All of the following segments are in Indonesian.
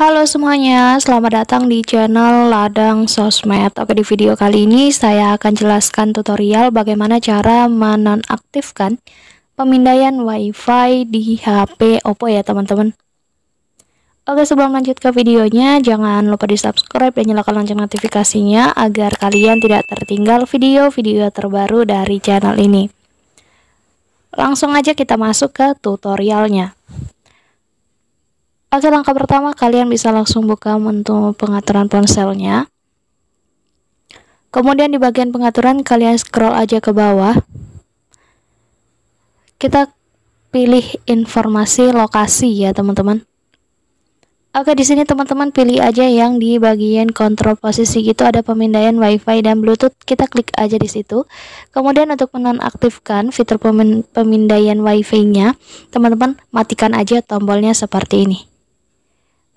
Halo semuanya, selamat datang di channel Ladang Sosmed Oke di video kali ini saya akan jelaskan tutorial bagaimana cara menonaktifkan pemindaian wifi di HP Oppo ya teman-teman Oke sebelum lanjut ke videonya jangan lupa di subscribe dan nyalakan lonceng notifikasinya Agar kalian tidak tertinggal video-video terbaru dari channel ini Langsung aja kita masuk ke tutorialnya Oke, langkah pertama kalian bisa langsung buka menu pengaturan ponselnya. Kemudian di bagian pengaturan kalian scroll aja ke bawah. Kita pilih informasi lokasi ya, teman-teman. Oke, di sini teman-teman pilih aja yang di bagian kontrol posisi gitu ada pemindaian WiFi dan Bluetooth. Kita klik aja di situ. Kemudian untuk menonaktifkan fitur pemindaian WiFi-nya, teman-teman matikan aja tombolnya seperti ini.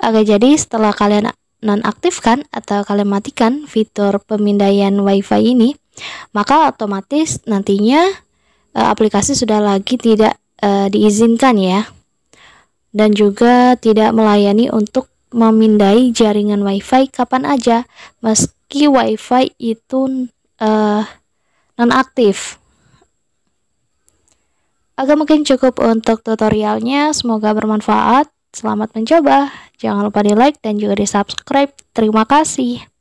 Oke, jadi setelah kalian nonaktifkan atau kalian matikan fitur pemindaian WiFi ini, maka otomatis nantinya e, aplikasi sudah lagi tidak e, diizinkan ya. Dan juga tidak melayani untuk memindai jaringan WiFi kapan aja, meski WiFi itu e, nonaktif. Agak mungkin cukup untuk tutorialnya, semoga bermanfaat. Selamat mencoba. Jangan lupa di like dan juga di subscribe. Terima kasih.